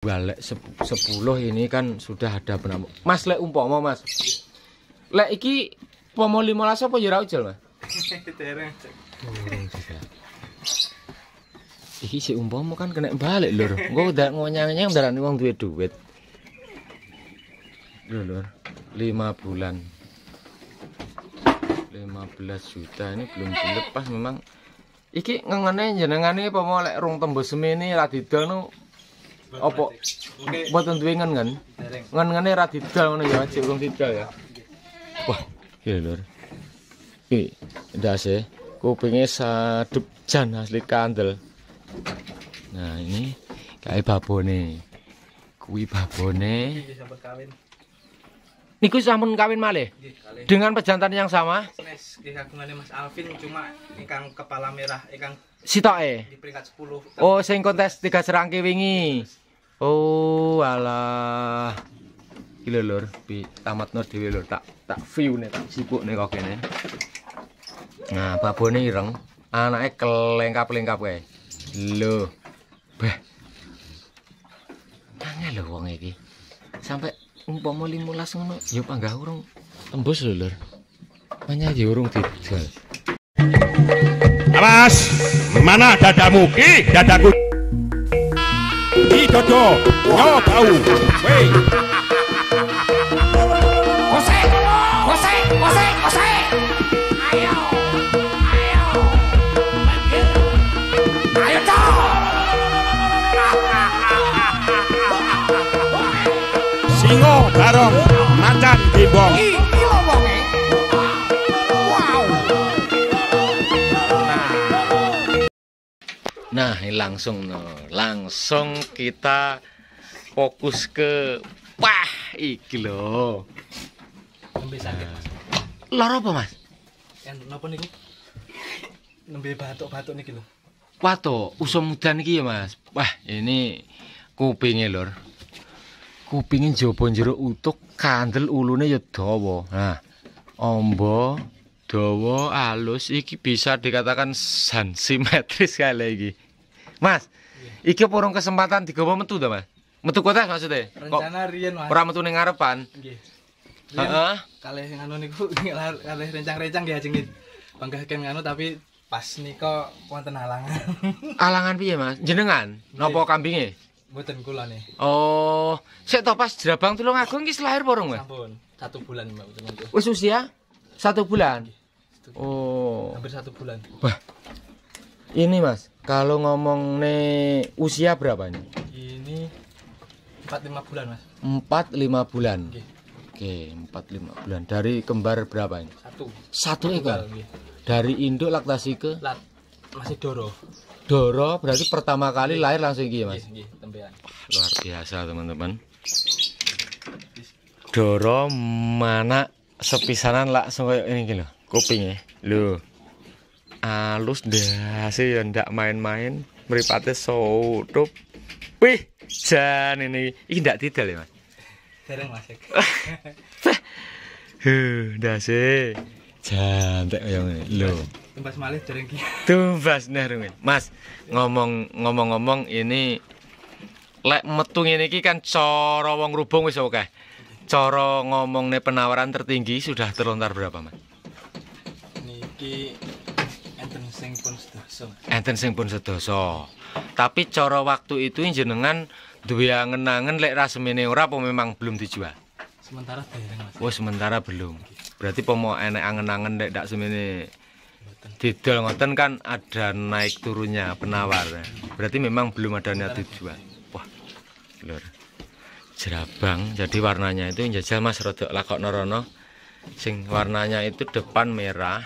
balik sepuluh ini kan sudah ada penampu mas lek mau mas lek iki pomo lima lasa apa jurau ya jel mas iki si mau kan kena balik lor gua udah ngonyang ngonyangnya udah uang duit duit lor lima bulan lima belas juta ini belum dilepas memang iki ngengane jenengane apa mau lek rung tembus semini radidono opo oke mboten duwe ngen ngen ngen ngene ra didal ngono ya cek urung didal ya wah iya lur iki ndas e kupinge sedep jan asli kandel nah ini kae babone kuwi babone Niku sampun kawin malih. Dengan pejantan yang sama. Nggih, kagungane Mas Alvin cuma ingkang kepala merah, ingkang sitoke. Di peringkat 10. Oh, sing kontes tiga serangki wingi. Oh, alah. Iki lho, Lur, pi tamatno dhewe tak tak view nih tak nih kok kene. Nah, babone ireng, anake kelengkap-lengkap kae. Lho. Beh. Nangel lho wong iki. Sampai umpama 15 ngono, ya panggah urung tembus lho, Lur. Manyar ya urung didol. Awas! mana dadamu ki dadaku Ijo to Ayo! Ayo! wei Singo barong macan dibong Nah, langsung langsung kita fokus ke pah iki lho. Nembe sakit. Lara apa, Mas? Yang napa niku? Nembe batuk-batuk niki lho. Watuk usum mudan iki ya, Mas. Wah, ini kupinge, Lur. Kupinge jaba jero utuk, kandel ulune ya dawa. Nah, ombo dawa alus iki bisa dikatakan san simetris kali iki. Mas, iki porong kesempatan digawa metu ta, Mas? Metu kota maksudnya? Rencana riyen, Mas. Ora metu ning ngarepan. Nggih. Okay. Heeh. Kalih anu niku kalih rencang-rencang nggih ajeng banggaken nganu tapi pas niko wonten halangan. halangan piye, Mas? Jenengan? Napa kambinge? Mboten kula nih. Oh, sik to pas Jerabang Tulung Agung iki lahir porong, Mas? Sampun. Satu bulan, Mbak. Wis usia? Satu bulan. Gitu. oh hampir satu bulan bah ini mas kalau ngomong nih usia berapa nih? ini empat lima bulan mas empat lima bulan okay. oke empat lima bulan dari kembar berapa ini satu satu ekor dari induk laktasi ke Lat masih doro Doro berarti pertama kali iya. lahir langsung gini mas. Gih, iya, iya, gih, Luar biasa teman-teman. Doro mana sepisanan lah sampai ini gini kuping ya lu halus dah sih ya ndak main-main meripatnya sotup wih jan ini ini ndak tidak ya mas Tereng masuk Huh, dah sih. Jantek ya lo. Tumbas malih dereng tumbas Tumbas nah, rumit Mas, ngomong ngomong-ngomong ini lek metung ini kan corowong wong rubung wis akeh. ngomong nih penawaran tertinggi sudah terlontar berapa, Mas? niki enten sing pun sedoso, Enten sing pun sedoso. Tapi cara waktu itu jenengan duwe angen-angen lek semene ora apa memang belum dijual. Sementara dereng, Mas. Oh, sementara belum. Berarti pemua enek angen-angen lek dak semene didol ngoten kan ada naik turunnya penawar. Berarti memang belum ada niat dijual. Wah. Lur. Jerabang jadi warnanya itu jajal Mas rodok lakok norono. Sing warnanya itu depan merah,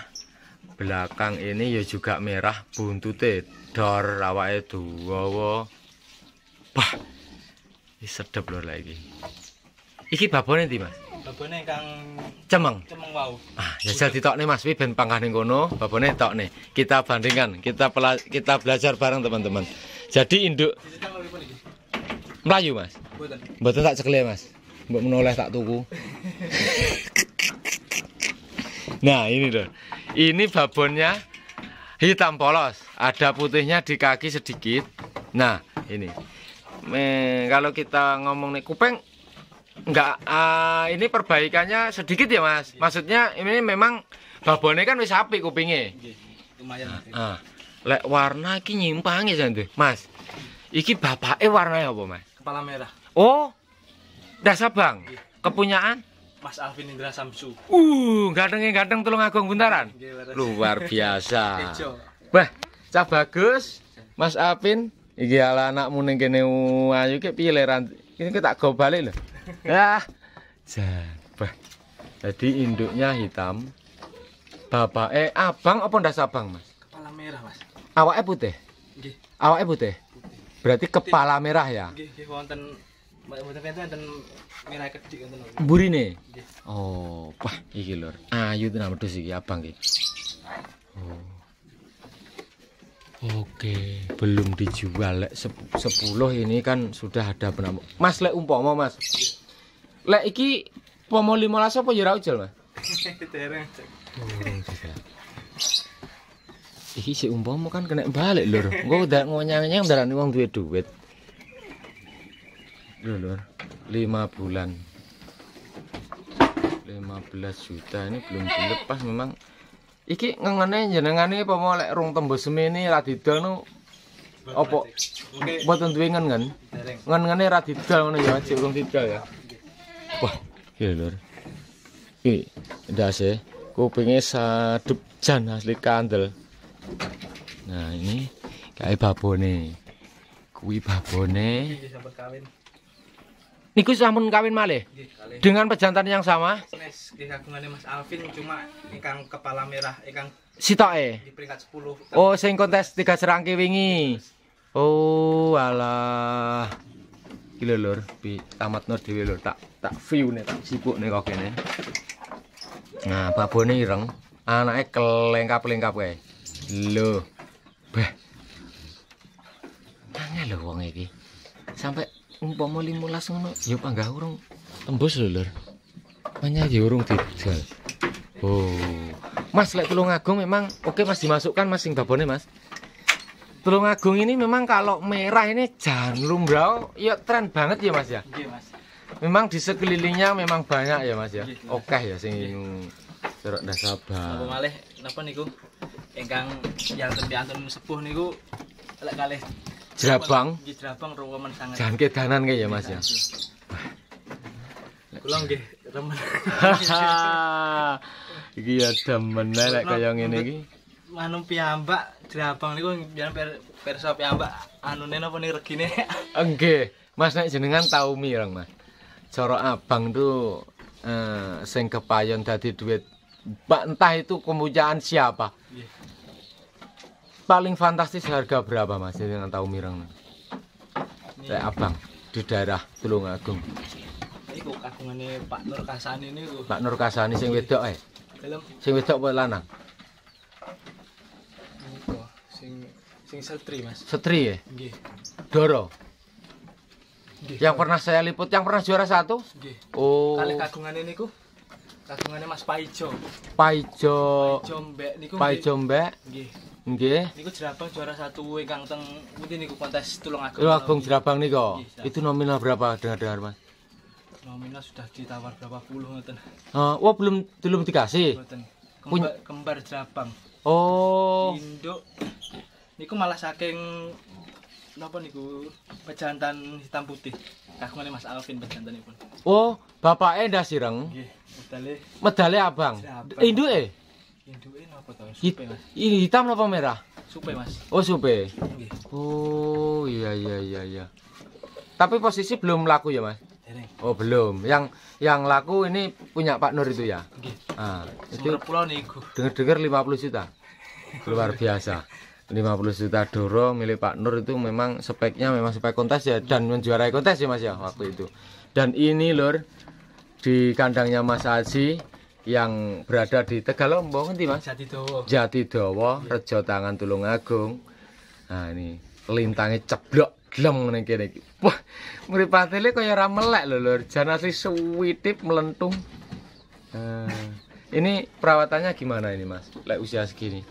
belakang ini ya juga merah buntute dor awake duwowo bah sedep lho lagi iki babone ndi Mas babone kang cemeng cemeng wau ah ya jal ditokne Mas wi ben pangkah ning kono babone tokne kita bandingkan kita pela, kita belajar bareng teman-teman jadi induk Melayu Mas mboten mboten tak cekle Mas mbok menoleh tak tuku nah ini loh ini babonnya hitam polos, ada putihnya di kaki sedikit. Nah, ini. kalau kita ngomong nih kupeng enggak uh, ah, ini perbaikannya sedikit ya, Mas. Maksudnya ini memang babonnya kan wis api kupingnya Lumayan. Nah, lek warna ini nyimpang ya, Mas. Iki bapaknya warnanya apa, Mas? Kepala merah. Oh. dasar bang, Kepunyaan? Mas Alvin Indra Samsu. Uh, ya gadeng, tolong agung buntaran. Luar biasa. Wah, cak bagus. Mas Alvin, iki ala anakmu ning kene uh, ayu ki piye leran. Iki tak go balik lho. Ah. Jabah. Jadi induknya hitam. Bapak eh abang apa ndas abang, Mas? Kepala merah, Mas. Awaknya putih? Nggih. Awaknya putih? Putih. Berarti kepala merah ya? Nggih, nggih wonten Burine. Iya. Oh, pah iki lur. Ayu tenan wedhus iki abang iki. Oh. Oke, belum dijual lek 10 ini kan sudah ada penampu. Mas lek umpama Mas. Lek iki pomo 15 apa ya ra ujel, Mas? Dereng. Oh, iki sik umpama kan kena balik lur. Engko ndak ngonyang-nyang darani wong duwe duit. loh lor, 5 bulan 15 juta ini belum dilepas memang iki ngene jenengan iki apa lek rung tembus semene ra didol no apa mboten duwe ngen kan ngene ra didol ngono ya cek rung didol ya wah iya lur iki ndas e, kupinge sedep jan asli kandel nah ini kae babone kuwi babone iki kawin Niku sampun kawin malih. Dengan pejantan yang sama. Nes, kagungane Mas Alvin cuma ingkang kepala merah, ingkang sitoke. Di peringkat 10. Oh, sing kontes tiga serangki wingi. Oh, alah. Iki lho, Lur. Bi amat nur dhewe lho, tak tak view-ne tak sipukne kok kene. Nah, babone ireng, anake kelengkap-lengkap kae. Lho. Beh. Tanya lho wong iki. Sampai umpama 15 ngono ya panggah urung tembus lho Lur. hanya aja urung Oh. Mas lek Tulung Agung memang oke okay, Mas dimasukkan Mas sing babone Mas. Tulung Agung ini memang kalau merah ini jarum brau ya tren banget ya Mas ya. Iya Mas. Memang di sekelilingnya memang banyak ya Mas ya. Iya, oke okay, ya sing cerok dasaba. Apa malih napa niku ingkang yang terbiasa antun sepuh niku lek kalih Jerabang. Nggih jerabang remen sanget. Jan kedanan ke ya Mas ya. Kula iya, nggih remen. Iki ya demen nek kaya ngene iki. Manum piyambak jerabang niku jan perso piyambak anune napa nih regine. Eh, nggih. Mas nek jenengan tau mireng Mas. Cara abang tuh eh, sing kepayon dadi duit entah itu kemujian siapa. Yeah paling fantastis harga berapa mas yang tahu mireng Lek abang di daerah Tulungagung kok kagungannya Pak Nur Kasani kok Pak Nur Kasani sing wedok eh Yang sing wedok buat lanang sing sing setri mas setri ya nggih Doro Gih. yang pernah saya liput yang pernah juara satu Gih. oh kali ini kok kagungannya Mas Paijo Paijo Paijo Mbak Paijo Mbak Nggih. Niku Jerabang juara 1 ingkang teng mriki niku kontes Tulung Agung. Tulung Agung Jerabang niku. Itu nominal berapa dengar-dengar, Mas? Nominal sudah ditawar berapa puluh ngoten. Heeh, oh, oh belum belum dikasih. Ngoten. Kembar Jerabang. Oh. Induk. Niku malah saking napa niku pejantan hitam putih. Kagungane Mas Alvin pejantanipun. Oh, bapake ndas ireng. Nggih, medale. Medale Abang. Induke? Eh? Ini hitam apa merah? Supe, Mas. Oh, supe. Oh, iya iya iya iya. Tapi posisi belum laku ya, Mas? Oh, belum. Yang yang laku ini punya Pak Nur itu ya? Ah, itu Dengar-dengar 50 juta. Luar biasa. 50 juta doro milik Pak Nur itu memang speknya memang spek kontes ya dan menjuarai kontes ya Mas ya waktu itu. Dan ini lur di kandangnya Mas Aji yang berada di kan nanti mas Jatidowo Jatidowo yeah. Rejo Tangan agung nah ini lintangnya ceblok gelem nih kene iki wah mripatile kaya ora melek lho lur jan asli suwitip melentung nah, ini perawatannya gimana ini mas lek usia segini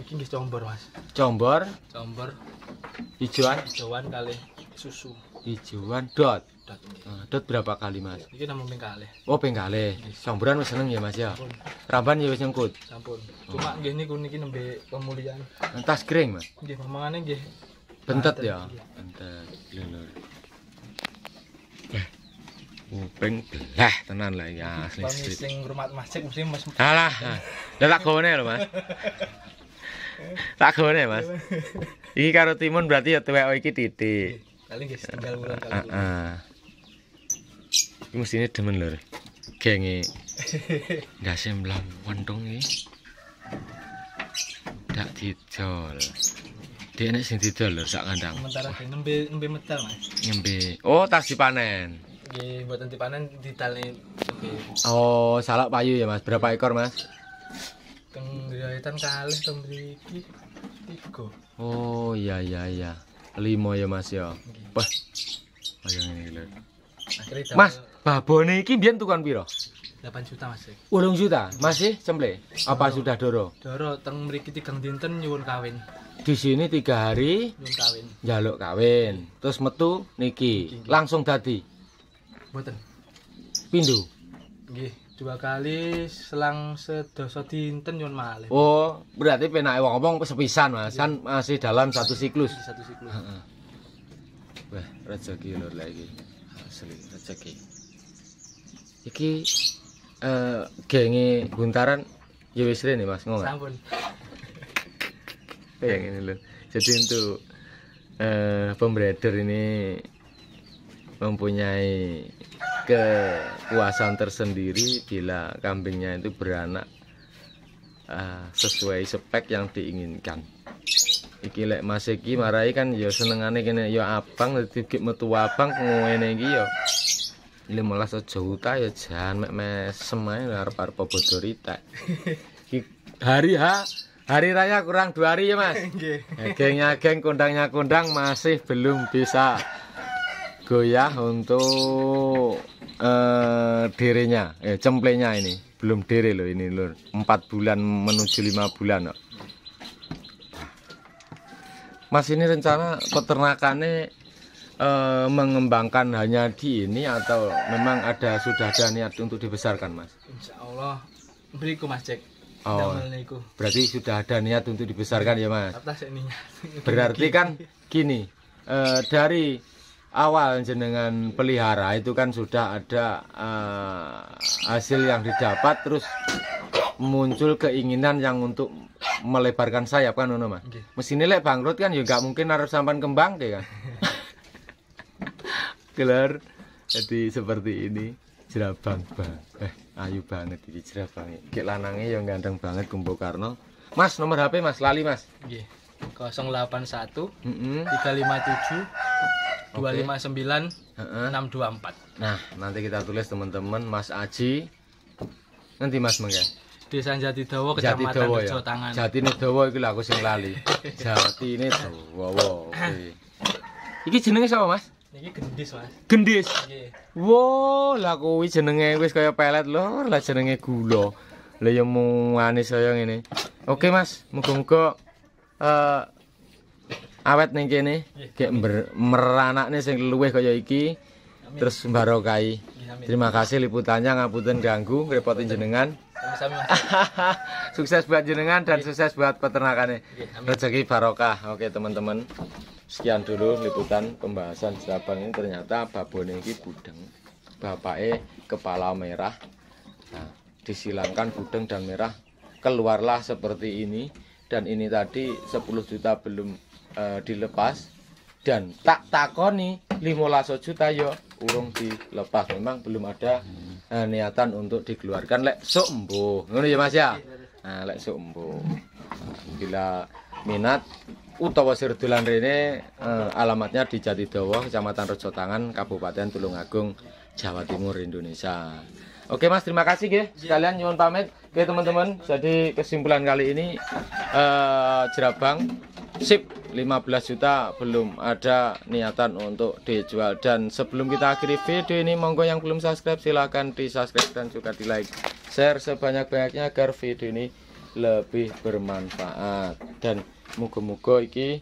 iki nggih combor mas combor combor hijauan hijauan kali susu Ijuan dot. Dot, eh, dot berapa kali mas? Iki namun pengkale. Oh pengkale. kalih. Iya. Samburan wis seneng ya mas ya. Sampun. Ramban ya wis nyengkut. Sampun. Oh. Cuma gini kuni kini nembe pemulihan. Tas kering mas. Nggih pemangannya gini. Bentet ya. Iya. Bentet. Lelur. Iya, eh, Upeng belah tenan lah ya asli street. Sing rumah masjid mesti mas. Alah. Ah. Lah tak gone lho mas. Tak gone mas. Iki karo timun berarti ya tuwek iki titik kali guys tinggal bulan kali uh, ah, uh. Ah. ini mestinya demen lor gengi nggak semblang wandong ini tidak didol dia enak sih didol lor sak kandang sementara oh. nembe nembe metal mas nembe oh tas dipanen iya buat nanti panen ditalin okay. oh salak payu ya mas berapa ekor mas Teng ya, kali tembri tiga. Oh iya iya iya. 5 ya Mas ya. Wah. Ayo ngene iki. Mas, babone iki mbiyen tukon piro? 8 juta Mas. Urung juta? Masih eh, cemple. Apa sudah doro? Doro teng mriki tigang dinten nyuwun kawin. Di sini 3 hari nyuwun kawin. Njaluk kawin. Terus metu niki. Langsung dadi. Mboten. Pindu. Nggih. dua kali selang sedoso dinten yon malih. Oh, berarti penake wong ngomong sepisan Mas, kan iya. masih dalam satu siklus. Satu siklus. Wah, rezeki lur lagi. Asli rezeki. Iki eh uh, Buntaran ya wis rene Mas, ngono. Sampun. yang ini loh Jadi untuk eh ini mempunyai kepuasan tersendiri bila kambingnya itu beranak uh, sesuai spek yang diinginkan iki lek Mas iki marai kan ya senengane kene yo ya abang dadi metu abang ngene iki yo. 15 malah sejuta ya jan mek mesem ae arep-arep bodo ritek hari ha hari raya kurang dua hari ya mas Gengnya geng kondangnya kondang masih belum bisa goyah untuk uh, dirinya, eh, cemplenya ini. Belum diri loh ini lur. empat bulan menuju lima bulan. Loh. Mas ini rencana peternakannya eh, mengembangkan hanya di ini atau memang ada sudah ada niat untuk dibesarkan, Mas? Insya Allah beriku Mas Cek. Oh, berarti sudah ada niat untuk dibesarkan ya Mas? Berarti kan gini, eh, dari awal jenengan pelihara itu kan sudah ada uh, hasil yang didapat terus muncul keinginan yang untuk melebarkan sayap kan Nono Mas. Okay. Mesin lek bangkrut kan juga ya mungkin harus sampan kembang deh kan. Gelar jadi seperti ini jerabang bang. Eh ayu banget iki jerabang. Kayak lanange yang ganteng banget Kumbo Karno. Mas nomor HP Mas lali Mas. Okay. 081 mm -hmm. 357 okay. 259 enam dua 624. Nah, nanti kita tulis teman-teman Mas Aji. Nanti Mas Mengga. Ya? Desa Jatidowo Kecamatan Jatidowo ya? Tangan. Jatidawa iki aku sing lali. Jatidawa. Oke. Iki jenenge sapa, Mas? ini gendis, Mas. Gendis. wow iya. Wo, lah kuwi jenenge wis kaya pelet lho, lah jenenge gula. Lah yang mau manis kaya ini Oke, okay, Mas. Muga-muga uh, awet nih, kene meranak nih sing luwih kaya iki amin. terus barokai terima kasih liputannya ngapunten ganggu repotin jenengan sukses buat jenengan dan sukses buat peternakannya rezeki barokah oke teman-teman sekian dulu liputan pembahasan Sabang ini ternyata babon ini budeng bapaknya kepala merah nah, disilangkan budeng dan merah keluarlah seperti ini dan ini tadi 10 juta belum e, dilepas dan tak takoni 15 juta yo urung dilepas memang belum ada e, niatan untuk dikeluarkan lek sok embuh ngono ya Mas ya nah, lek sok bila minat utawa dolan rene e, alamatnya di Jatidowo Kecamatan Rejotangan Kabupaten Tulungagung Jawa Timur Indonesia Oke Mas terima kasih ya sekalian nyuwun pamit Oke teman-teman, jadi kesimpulan kali ini uh, jerabang sip 15 juta belum ada niatan untuk dijual dan sebelum kita akhiri video ini monggo yang belum subscribe silahkan di subscribe dan juga di like share sebanyak-banyaknya agar video ini lebih bermanfaat dan mugo-mugo iki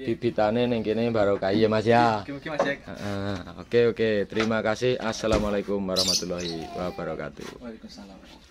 bibitane yang ini barokah ya Mas Mas ya. ya. Oke oke, terima kasih. Assalamualaikum warahmatullahi wabarakatuh. Waalaikumsalam.